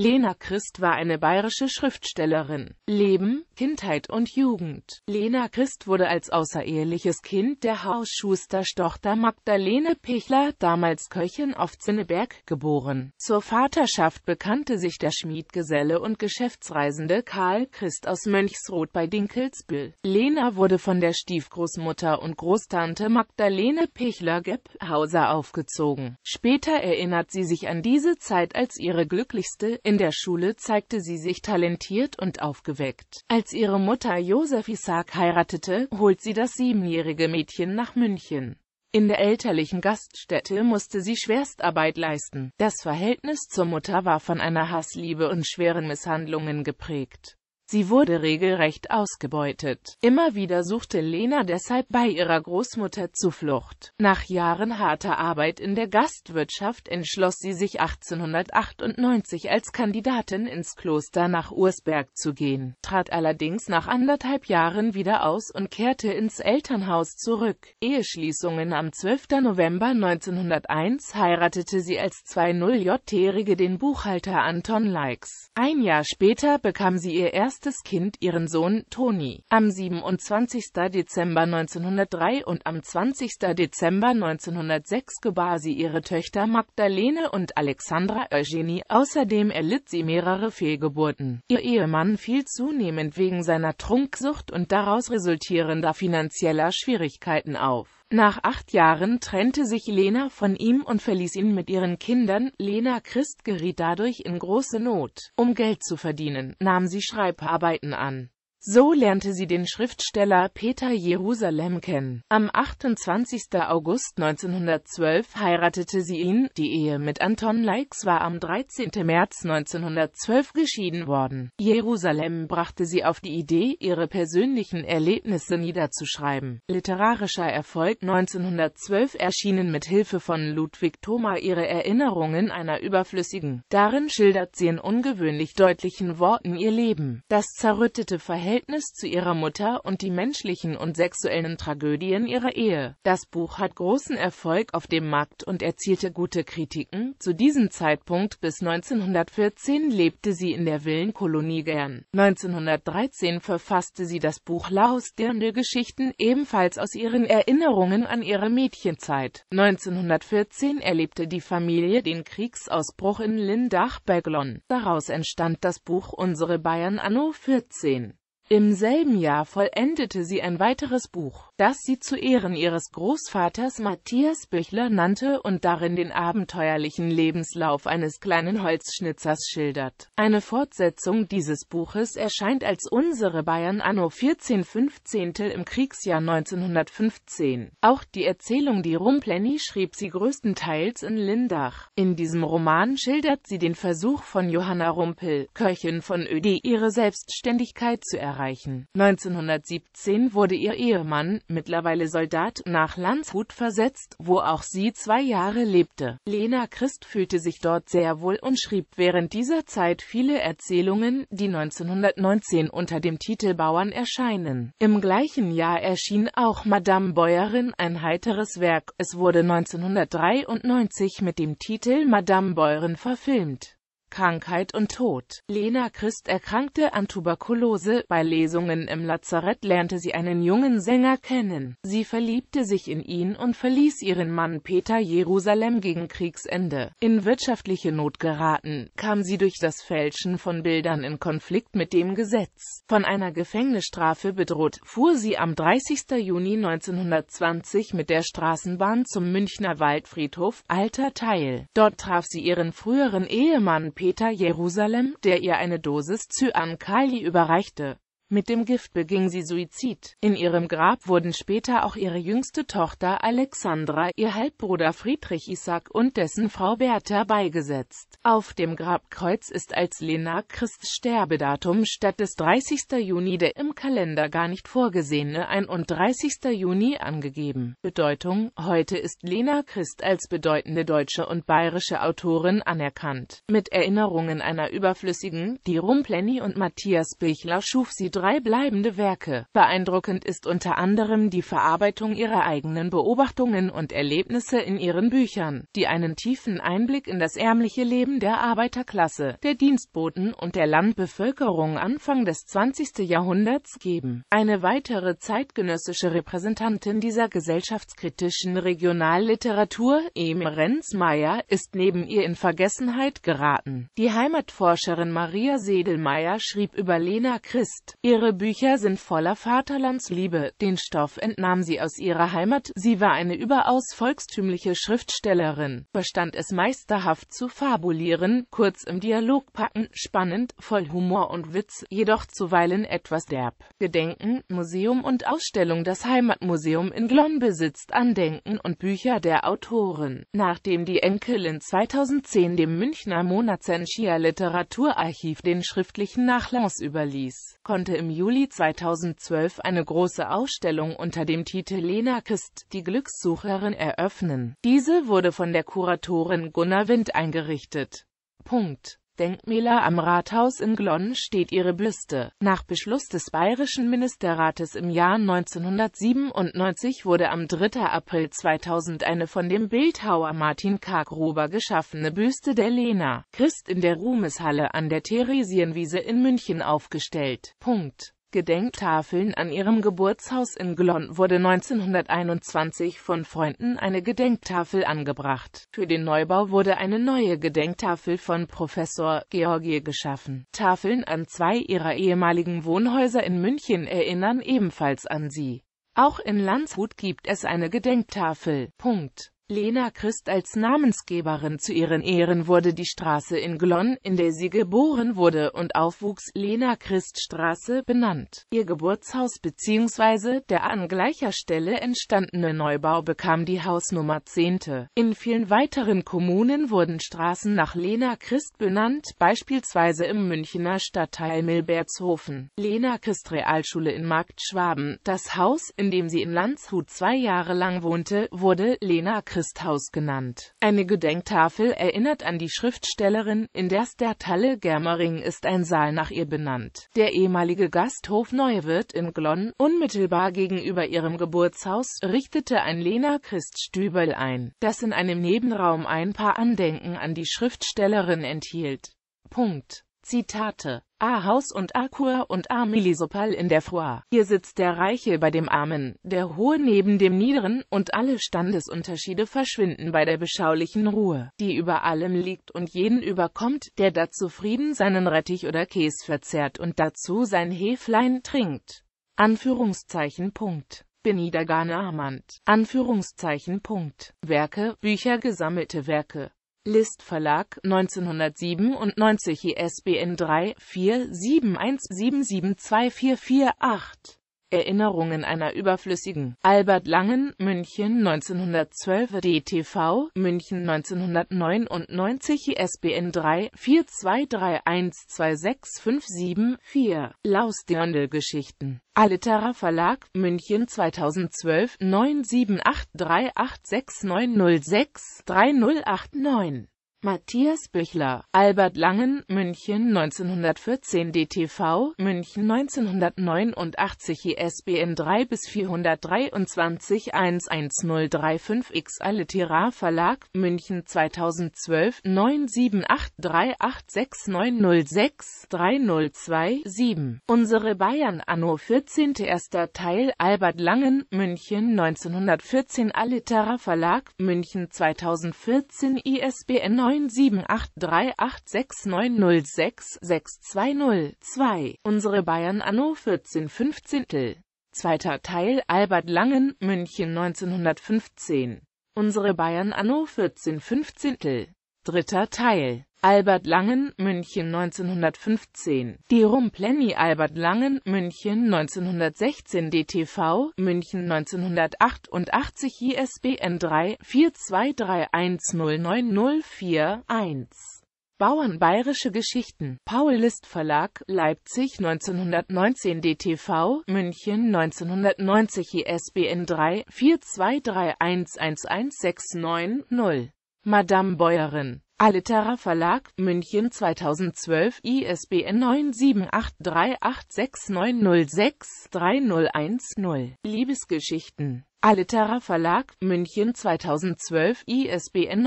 Lena Christ war eine bayerische Schriftstellerin. Leben, Kindheit und Jugend Lena Christ wurde als außereheliches Kind der Hausschusterstochter Magdalene Pichler, damals Köchin auf Zinneberg, geboren. Zur Vaterschaft bekannte sich der Schmiedgeselle und Geschäftsreisende Karl Christ aus Mönchsroth bei Dinkelsbühl. Lena wurde von der Stiefgroßmutter und Großtante Magdalene Pichler Hauser aufgezogen. Später erinnert sie sich an diese Zeit als ihre glücklichste, in der Schule zeigte sie sich talentiert und aufgeweckt. Als ihre Mutter Josef Isaac heiratete, holt sie das siebenjährige Mädchen nach München. In der elterlichen Gaststätte musste sie Schwerstarbeit leisten. Das Verhältnis zur Mutter war von einer Hassliebe und schweren Misshandlungen geprägt. Sie wurde regelrecht ausgebeutet. Immer wieder suchte Lena deshalb bei ihrer Großmutter Zuflucht. Nach Jahren harter Arbeit in der Gastwirtschaft entschloss sie sich 1898 als Kandidatin ins Kloster nach Ursberg zu gehen, trat allerdings nach anderthalb Jahren wieder aus und kehrte ins Elternhaus zurück. Eheschließungen am 12. November 1901 heiratete sie als 2.0-Jährige den Buchhalter Anton Leix. Ein Jahr später bekam sie ihr erstes erstes Kind ihren Sohn Toni. Am 27. Dezember 1903 und am 20. Dezember 1906 gebar sie ihre Töchter Magdalene und Alexandra Eugenie, außerdem erlitt sie mehrere Fehlgeburten. Ihr Ehemann fiel zunehmend wegen seiner Trunksucht und daraus resultierender finanzieller Schwierigkeiten auf. Nach acht Jahren trennte sich Lena von ihm und verließ ihn mit ihren Kindern. Lena Christ geriet dadurch in große Not. Um Geld zu verdienen, nahm sie Schreibarbeiten an so lernte sie den Schriftsteller Peter Jerusalem kennen. Am 28. August 1912 heiratete sie ihn, die Ehe mit Anton Leix war am 13. März 1912 geschieden worden. Jerusalem brachte sie auf die Idee, ihre persönlichen Erlebnisse niederzuschreiben. Literarischer Erfolg 1912 erschienen mit Hilfe von Ludwig Thoma ihre Erinnerungen einer überflüssigen. Darin schildert sie in ungewöhnlich deutlichen Worten ihr Leben. Das zerrüttete Verhältnis Verhältnis zu ihrer Mutter und die menschlichen und sexuellen Tragödien ihrer Ehe. Das Buch hat großen Erfolg auf dem Markt und erzielte gute Kritiken. Zu diesem Zeitpunkt bis 1914 lebte sie in der Villenkolonie Gern. 1913 verfasste sie das Buch Laos Dirnde Geschichten, ebenfalls aus ihren Erinnerungen an ihre Mädchenzeit. 1914 erlebte die Familie den Kriegsausbruch in Lindach bei Glonn. Daraus entstand das Buch Unsere Bayern anno 14. Im selben Jahr vollendete sie ein weiteres Buch, das sie zu Ehren ihres Großvaters Matthias Büchler nannte und darin den abenteuerlichen Lebenslauf eines kleinen Holzschnitzers schildert. Eine Fortsetzung dieses Buches erscheint als Unsere Bayern anno 1415 im Kriegsjahr 1915. Auch die Erzählung Die Rumplenny schrieb sie größtenteils in Lindach. In diesem Roman schildert sie den Versuch von Johanna Rumpel, Köchin von Ödi, ihre Selbstständigkeit zu erreichen erreichen. 1917 wurde ihr Ehemann, mittlerweile Soldat, nach Landshut versetzt, wo auch sie zwei Jahre lebte. Lena Christ fühlte sich dort sehr wohl und schrieb während dieser Zeit viele Erzählungen, die 1919 unter dem Titel Bauern erscheinen. Im gleichen Jahr erschien auch Madame Bäuerin ein heiteres Werk. Es wurde 1993 mit dem Titel Madame Bäuerin verfilmt. Krankheit und Tod. Lena Christ erkrankte an Tuberkulose, bei Lesungen im Lazarett lernte sie einen jungen Sänger kennen. Sie verliebte sich in ihn und verließ ihren Mann Peter Jerusalem gegen Kriegsende. In wirtschaftliche Not geraten, kam sie durch das Fälschen von Bildern in Konflikt mit dem Gesetz. Von einer Gefängnisstrafe bedroht, fuhr sie am 30. Juni 1920 mit der Straßenbahn zum Münchner Waldfriedhof, Alter Teil. Dort traf sie ihren früheren Ehemann Peter Jerusalem, der ihr eine Dosis Cyankali überreichte mit dem Gift beging sie Suizid. In ihrem Grab wurden später auch ihre jüngste Tochter Alexandra, ihr Halbbruder Friedrich Isaac und dessen Frau Bertha beigesetzt. Auf dem Grabkreuz ist als Lena Christ Sterbedatum statt des 30. Juni der im Kalender gar nicht vorgesehene 31. Juni angegeben. Bedeutung Heute ist Lena Christ als bedeutende deutsche und bayerische Autorin anerkannt. Mit Erinnerungen einer Überflüssigen, die Rumplenny und Matthias Bichler schuf sie drei bleibende Werke. Beeindruckend ist unter anderem die Verarbeitung ihrer eigenen Beobachtungen und Erlebnisse in ihren Büchern, die einen tiefen Einblick in das ärmliche Leben der Arbeiterklasse, der Dienstboten und der Landbevölkerung Anfang des 20. Jahrhunderts geben. Eine weitere zeitgenössische Repräsentantin dieser gesellschaftskritischen Regionalliteratur, Eme Renzmeier, ist neben ihr in Vergessenheit geraten. Die Heimatforscherin Maria Sedelmeier schrieb über Lena Christ, Ihre Bücher sind voller Vaterlandsliebe, den Stoff entnahm sie aus ihrer Heimat, sie war eine überaus volkstümliche Schriftstellerin, verstand es meisterhaft zu fabulieren, kurz im Dialog packen, spannend, voll Humor und Witz, jedoch zuweilen etwas derb. Gedenken, Museum und Ausstellung Das Heimatmuseum in Glonn besitzt Andenken und Bücher der Autoren. Nachdem die Enkelin 2010 dem Münchner Monatsenschia Literaturarchiv den schriftlichen Nachlass überließ, konnte im Juli 2012 eine große Ausstellung unter dem Titel Lena Kist, die Glückssucherin, eröffnen. Diese wurde von der Kuratorin Gunnar Wind eingerichtet. Punkt Denkmäler am Rathaus in Glonn steht ihre Büste. Nach Beschluss des Bayerischen Ministerrates im Jahr 1997 wurde am 3. April 2000 eine von dem Bildhauer Martin Kargruber geschaffene Büste der Lena Christ in der Ruhmeshalle an der Theresienwiese in München aufgestellt. Punkt. Gedenktafeln an ihrem Geburtshaus in Glonn wurde 1921 von Freunden eine Gedenktafel angebracht. Für den Neubau wurde eine neue Gedenktafel von Professor Georgie geschaffen. Tafeln an zwei ihrer ehemaligen Wohnhäuser in München erinnern ebenfalls an sie. Auch in Landshut gibt es eine Gedenktafel. Punkt Lena Christ als Namensgeberin zu ihren Ehren wurde die Straße in Glonn, in der sie geboren wurde und aufwuchs, Lena-Christ-Straße benannt. Ihr Geburtshaus bzw. der an gleicher Stelle entstandene Neubau bekam die Hausnummer 10. In vielen weiteren Kommunen wurden Straßen nach Lena Christ benannt, beispielsweise im Münchner Stadtteil Milbertshofen. Lena Christ Realschule in Marktschwaben. Das Haus, in dem sie in Landshut zwei Jahre lang wohnte, wurde Lena Christ Christhaus genannt. Eine Gedenktafel erinnert an die Schriftstellerin, in der Stertalle Germering ist ein Saal nach ihr benannt. Der ehemalige Gasthof Neuwirth in Glonn, unmittelbar gegenüber ihrem Geburtshaus, richtete ein Lena Christstübel ein, das in einem Nebenraum ein paar Andenken an die Schriftstellerin enthielt. Punkt. Zitate A. Haus und A. Kur und A. Milisopal in der Foire. Hier sitzt der Reiche bei dem Armen, der Hohe neben dem Niederen, und alle Standesunterschiede verschwinden bei der beschaulichen Ruhe, die über allem liegt und jeden überkommt, der da zufrieden seinen Rettich oder Käse verzehrt und dazu sein Heflein trinkt. Anführungszeichen Punkt. Benidagana Amand. Anführungszeichen Punkt. Werke, Bücher, gesammelte Werke. List Verlag 1997 ISBN 3 471772448 Erinnerungen einer überflüssigen. Albert Langen, München 1912, DTV, München 1999, ISBN 3 423126574, Laus Dirndl-Geschichten. Alitera Verlag, München 2012, 978386906-3089 Matthias Büchler, Albert Langen, München 1914 DTV, München 1989 ISBN 3-423-11035X Alliterar Verlag, München 2012 978386906 7 Unsere Bayern Anno 14. Erster Teil Albert Langen, München 1914 Alliterar Verlag, München 2014 ISBN 9783869066202. Unsere Bayern Anno 14 15. Zweiter Teil Albert Langen, München 1915. Unsere Bayern Anno 14 15. Dritter Teil Albert Langen, München 1915. Die Rumpleni Albert Langen, München 1916 DTV, München 1988 ISBN 3 423109041. Bauern Bayerische Geschichten. Paul List Verlag, Leipzig 1919 DTV, München 1990 ISBN 3 423111690. Madame Bäuerin. Alitera Verlag, München 2012, ISBN 9783869063010. Liebesgeschichten. Alitera Verlag, München 2012, ISBN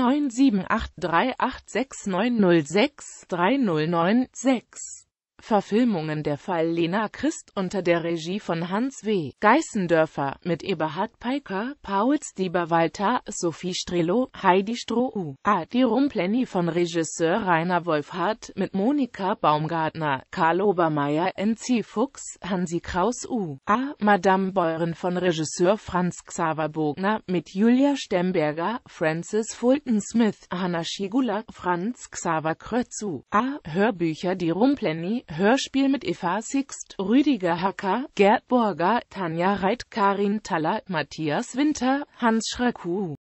9783869063096. Verfilmungen der Fall Lena Christ unter der Regie von Hans W. Geißendörfer mit Eberhard Peiker, Paul Stieber Walter, Sophie Strelo, Heidi Stroh, U. A. Die Rumpleni von Regisseur Rainer Wolfhardt mit Monika Baumgartner, Karl Obermeier, N.C. Fuchs, Hansi Kraus U. A. Madame Beuren von Regisseur Franz Xaver Bogner mit Julia Stemberger, Francis Fulton Smith, Hanna Schigula, Franz Xaver Krötz U. A. Hörbücher Die Rumpleni, Hörspiel mit Eva Sixt, Rüdiger Hacker, Gerd Borger, Tanja Reit, Karin Taller, Matthias Winter, Hans Schreku.